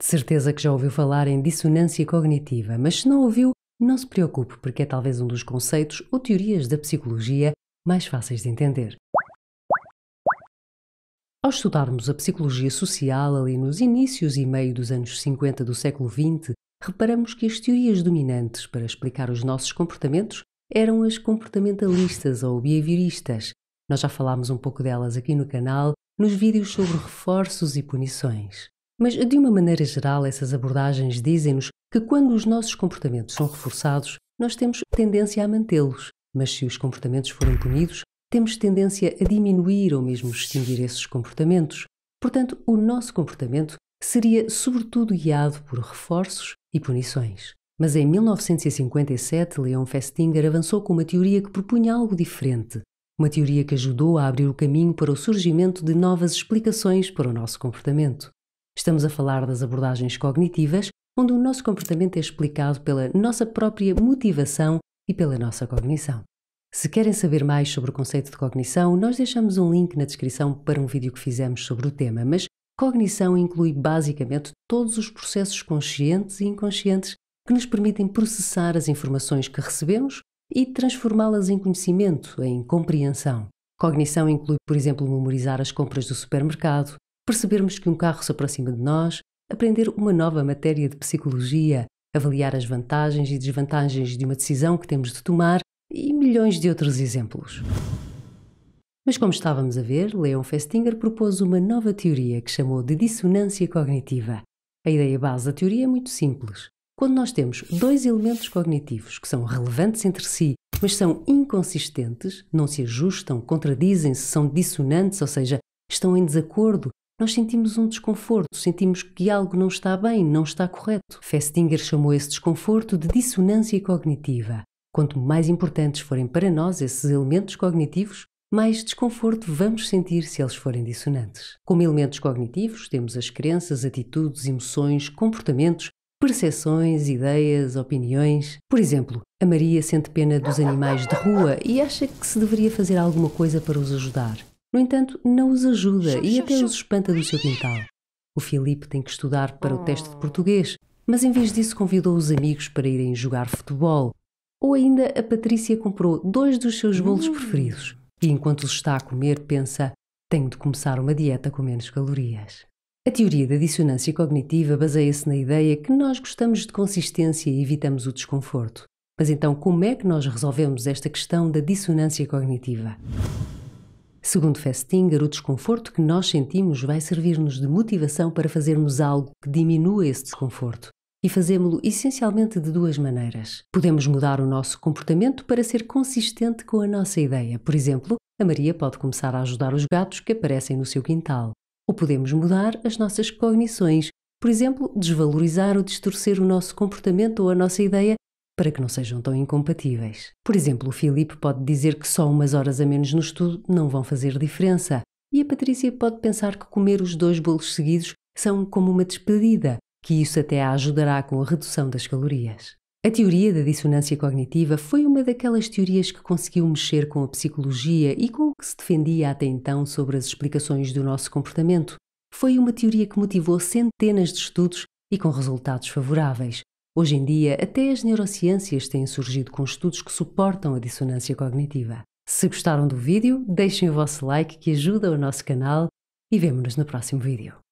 De certeza que já ouviu falar em dissonância cognitiva, mas se não ouviu, não se preocupe, porque é talvez um dos conceitos ou teorias da psicologia mais fáceis de entender. Ao estudarmos a psicologia social ali nos inícios e meio dos anos 50 do século XX, reparamos que as teorias dominantes para explicar os nossos comportamentos eram as comportamentalistas ou behavioristas. Nós já falámos um pouco delas aqui no canal, nos vídeos sobre reforços e punições. Mas, de uma maneira geral, essas abordagens dizem-nos que quando os nossos comportamentos são reforçados, nós temos tendência a mantê-los, mas se os comportamentos forem punidos, temos tendência a diminuir ou mesmo extinguir esses comportamentos. Portanto, o nosso comportamento seria sobretudo guiado por reforços e punições. Mas em 1957, Leon Festinger avançou com uma teoria que propunha algo diferente, uma teoria que ajudou a abrir o caminho para o surgimento de novas explicações para o nosso comportamento. Estamos a falar das abordagens cognitivas, onde o nosso comportamento é explicado pela nossa própria motivação e pela nossa cognição. Se querem saber mais sobre o conceito de cognição, nós deixamos um link na descrição para um vídeo que fizemos sobre o tema, mas cognição inclui basicamente todos os processos conscientes e inconscientes que nos permitem processar as informações que recebemos e transformá-las em conhecimento, em compreensão. Cognição inclui, por exemplo, memorizar as compras do supermercado, percebermos que um carro se aproxima de nós, aprender uma nova matéria de psicologia, avaliar as vantagens e desvantagens de uma decisão que temos de tomar e milhões de outros exemplos. Mas como estávamos a ver, Leon Festinger propôs uma nova teoria que chamou de dissonância cognitiva. A ideia base da teoria é muito simples. Quando nós temos dois elementos cognitivos que são relevantes entre si, mas são inconsistentes, não se ajustam, contradizem-se, são dissonantes, ou seja, estão em desacordo, nós sentimos um desconforto, sentimos que algo não está bem, não está correto. Festinger chamou esse desconforto de dissonância cognitiva. Quanto mais importantes forem para nós esses elementos cognitivos, mais desconforto vamos sentir se eles forem dissonantes. Como elementos cognitivos, temos as crenças, atitudes, emoções, comportamentos, percepções, ideias, opiniões. Por exemplo, a Maria sente pena dos animais de rua e acha que se deveria fazer alguma coisa para os ajudar. No entanto, não os ajuda e até os espanta do seu quintal. O Filipe tem que estudar para o oh. teste de português, mas em vez disso convidou os amigos para irem jogar futebol. Ou ainda a Patrícia comprou dois dos seus bolos hum. preferidos e enquanto os está a comer pensa: tenho de começar uma dieta com menos calorias. A teoria da dissonância cognitiva baseia-se na ideia que nós gostamos de consistência e evitamos o desconforto. Mas então, como é que nós resolvemos esta questão da dissonância cognitiva? Segundo Festinger, o desconforto que nós sentimos vai servir-nos de motivação para fazermos algo que diminua esse desconforto. E fazemos-lo essencialmente de duas maneiras. Podemos mudar o nosso comportamento para ser consistente com a nossa ideia. Por exemplo, a Maria pode começar a ajudar os gatos que aparecem no seu quintal. Ou podemos mudar as nossas cognições, por exemplo, desvalorizar ou distorcer o nosso comportamento ou a nossa ideia para que não sejam tão incompatíveis. Por exemplo, o Filipe pode dizer que só umas horas a menos no estudo não vão fazer diferença, e a Patrícia pode pensar que comer os dois bolos seguidos são como uma despedida, que isso até a ajudará com a redução das calorias. A teoria da dissonância cognitiva foi uma daquelas teorias que conseguiu mexer com a psicologia e com o que se defendia até então sobre as explicações do nosso comportamento. Foi uma teoria que motivou centenas de estudos e com resultados favoráveis, Hoje em dia, até as neurociências têm surgido com estudos que suportam a dissonância cognitiva. Se gostaram do vídeo, deixem o vosso like que ajuda o nosso canal e vemo-nos no próximo vídeo.